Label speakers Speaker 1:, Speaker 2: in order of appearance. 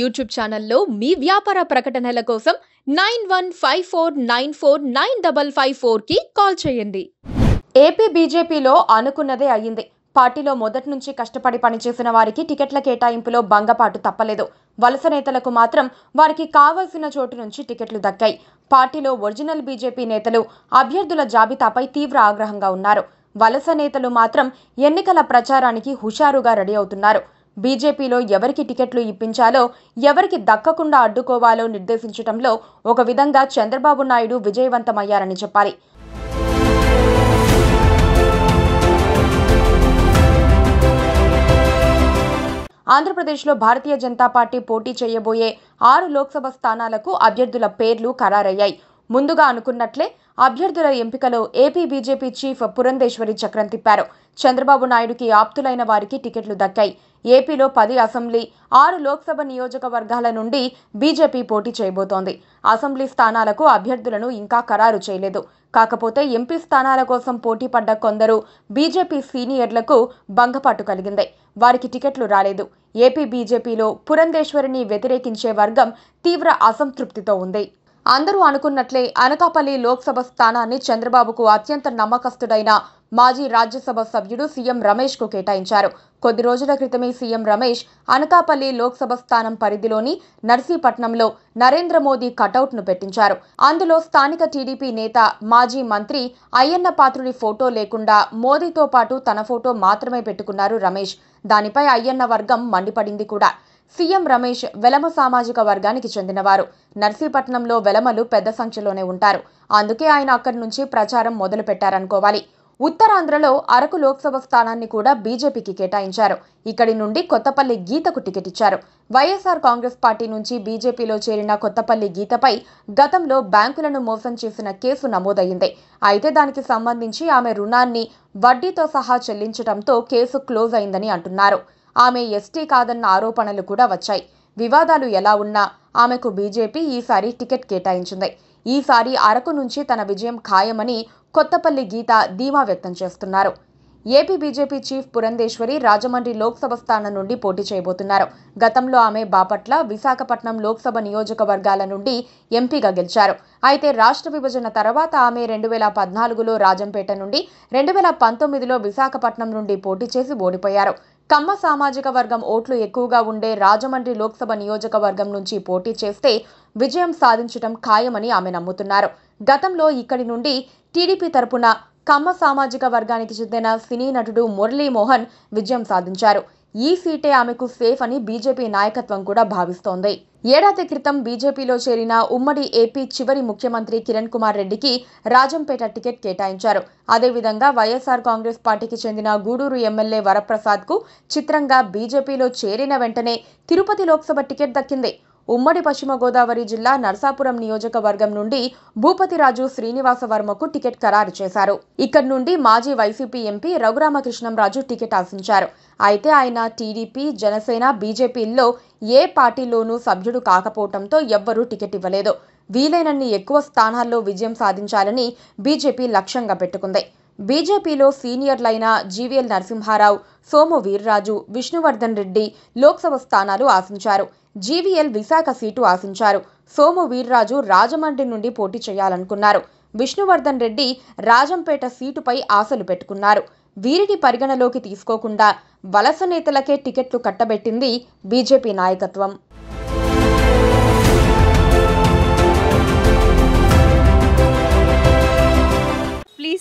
Speaker 1: YouTube ఛానల్లో మీ వ్యాపార ప్రకటనల కోసం nine one five four nine four nine double five ఫోర్కి కాల్ చేయండి ఏపీ బీజేపీలో అనుకున్నదే అయ్యింది పార్టీలో మొదటి నుంచి కష్టపడి పనిచేసిన వారికి టికెట్ల కేటాయింపులో భంగపాటు తప్పలేదు వలస నేతలకు మాత్రం వారికి కావలసిన చోటు నుంచి టికెట్లు దక్కాయి పార్టీలో ఒరిజినల్ బీజేపీ నేతలు అభ్యర్థుల జాబితాపై తీవ్ర ఆగ్రహంగా ఉన్నారు వలస నేతలు మాత్రం ఎన్నికల ప్రచారానికి హుషారుగా రెడీ అవుతున్నారు బీజేపీలో ఎవరికి టికెట్లు ఇప్పించాలో ఎవరికి దక్కకుండా అడ్డుకోవాలో నిర్దేశించడంలో ఒక విధంగా చంద్రబాబు నాయుడు విజయవంతమయ్యారని చెప్పాలి ఆంధ్రప్రదేశ్లో భారతీయ జనతా పార్టీ పోటీ చేయబోయే ఆరు లోక్సభ స్థానాలకు అభ్యర్థుల పేర్లు ఖరారయ్యాయి ముందుగా అనుకున్నట్లే అభ్యర్థుల ఎంపికలో ఏపీ బీజేపీ చీఫ్ పురంధేశ్వరి చక్రం తిప్పారు చంద్రబాబు నాయుడుకి ఆప్తులైన వారికి టికెట్లు దక్కాయి ఏపీలో పది అసెంబ్లీ ఆరు లోక్సభ నియోజకవర్గాల నుండి బీజేపీ పోటీ చేయబోతోంది అసెంబ్లీ స్థానాలకు అభ్యర్థులను ఇంకా ఖరారు చేయలేదు కాకపోతే ఎంపీ స్థానాల కోసం పోటీ పడ్డ కొందరు బీజేపీ సీనియర్లకు భంగపాటు కలిగింది వారికి టికెట్లు రాలేదు ఏపీ బీజేపీలో పురంధేశ్వరిని వ్యతిరేకించే వర్గం తీవ్ర అసంతృప్తితో ఉంది అందరూ అనుకున్నట్లే అనకాపల్లి లోక్సభ స్థానాన్ని చంద్రబాబుకు అత్యంత నమ్మకస్తుడైన మాజీ రాజ్యసభ సభ్యుడు సీఎం రమేష్ కు కేటాయించారు కొద్ది రోజుల క్రితమే సీఎం రమేష్ అనకాపల్లి లోక్సభ స్థానం పరిధిలోని నర్సీపట్నంలో నరేంద్ర మోదీ కటౌట్ను పెట్టించారు అందులో స్థానిక టీడీపీ నేత మాజీ మంత్రి అయ్యన్న పాత్రుడి ఫోటో లేకుండా మోదీతో పాటు తన ఫోటో మాత్రమే పెట్టుకున్నారు రమేష్ దానిపై అయ్యన్న వర్గం మండిపడింది కూడా సీఎం రమేష్ వెలమ సామాజిక వర్గానికి చెందినవారు నర్సీపట్నంలో వెలమలు పెద్ద సంఖ్యలోనే ఉంటారు అందుకే ఆయన అక్కడి నుంచి ప్రచారం మొదలు పెట్టారనుకోవాలి ఉత్తరాంధ్రలో అరకు లోక్సభ స్థానాన్ని కూడా బీజేపీకి కేటాయించారు ఇక్కడి నుండి కొత్తపల్లి గీతకు టికెట్ ఇచ్చారు వైఎస్ఆర్ కాంగ్రెస్ పార్టీ నుంచి బీజేపీలో చేరిన కొత్తపల్లి గీతపై గతంలో బ్యాంకులను మోసం చేసిన కేసు నమోదయ్యింది అయితే దానికి సంబంధించి ఆమె రుణాన్ని వడ్డీతో సహా చెల్లించడంతో కేసు క్లోజ్ అయిందని అంటున్నారు ఆమె ఎస్టీ కాదన్న ఆరోపణలు కూడా వచ్చాయి వివాదాలు ఎలా ఉన్నా ఆమెకు బీజేపీ ఈసారి టికెట్ కేటాయించింది ఈసారి అరకు నుంచి తన విజయం ఖాయమని కొత్తపల్లి గీత ధీమా వ్యక్తం చేస్తున్నారు AP BJP chief Purandeswari Rajahmundry Lok Sabha స్థానం నుండి పోటీ చేయబోతున్నారు గతంలో ఆమె బాపట్ల విశాఖపట్నం లోక్సభ నియోజకవర్గాల నుండి ఎంపీగా గెలిచారు అయితే రాష్ట్ర విభజన తర్వాత ఆమె రెండు వేల పద్నాలుగులో రాజంపేట నుండి రెండు వేల పంతొమ్మిదిలో విశాఖపట్నం నుండి పోటీ చేసి ఓడిపోయారు కమ్మ సామాజిక వర్గం ఓట్లు ఎక్కువగా ఉండే రాజమండ్రి లోక్సభ నియోజకవర్గం నుంచి పోటీ చేస్తే విజయం సాధించడం ఖాయమని ఆమె నమ్ముతున్నారు గతంలో ఇక్కడి నుండి టీడీపీ తరపున కమ్మ సామాజిక వర్గానికి చెందిన సినీ నటుడు మురళీమోహన్ విజయం సాధించారు ఈ సీటే ఆమెకు సేఫ్ అని బీజేపీ నాయకత్వం కూడా భావిస్తోంది ఏడాది క్రితం బీజేపీలో చేరిన ఉమ్మడి ఏపీ చివరి ముఖ్యమంత్రి కిరణ్ కుమార్ రెడ్డికి రాజంపేట టికెట్ కేటాయించారు అదేవిధంగా వైఎస్ఆర్ కాంగ్రెస్ పార్టీకి చెందిన గూడూరు ఎమ్మెల్యే వరప్రసాద్కు చిత్రంగా బీజేపీలో చేరిన వెంటనే తిరుపతి లోక్సభ టికెట్ దక్కింది ఉమ్మడి పశ్చిమ గోదావరి జిల్లా నర్సాపురం నియోజకవర్గం నుండి భూపతిరాజు శ్రీనివాస వర్మకు టికెట్ ఖరారు చేశారు ఇక్కడి నుండి మాజీ వైసీపీ ఎంపీ రఘురామకృష్ణంరాజు టికెట్ ఆశించారు అయితే ఆయన టీడీపీ జనసేన బీజేపీల్లో ఏ పార్టీలోనూ సభ్యుడు కాకపోవడంతో ఎవ్వరూ టికెట్ ఇవ్వలేదు వీలైనన్ని ఎక్కువ స్థానాల్లో విజయం సాధించాలని బీజేపీ లక్ష్యంగా పెట్టుకుంది బీజేపీలో సీనియర్లైన జీవీఎల్ నరసింహారావు సోము వీర్రాజు విష్ణువర్ధన్ రెడ్డి లోక్సభ స్థానాలు ఆశించారు జీవీఎల్ విశాఖ సీటు ఆశించారు సోము వీర్రాజు రాజమండ్రి నుండి పోటీ చేయాలనుకున్నారు విష్ణువర్ధన్ రెడ్డి రాజంపేట సీటుపై ఆశలు పెట్టుకున్నారు వీరిని పరిగణలోకి తీసుకోకుండా వలస నేతలకే టికెట్లు కట్టబెట్టింది బీజేపీ నాయకత్వం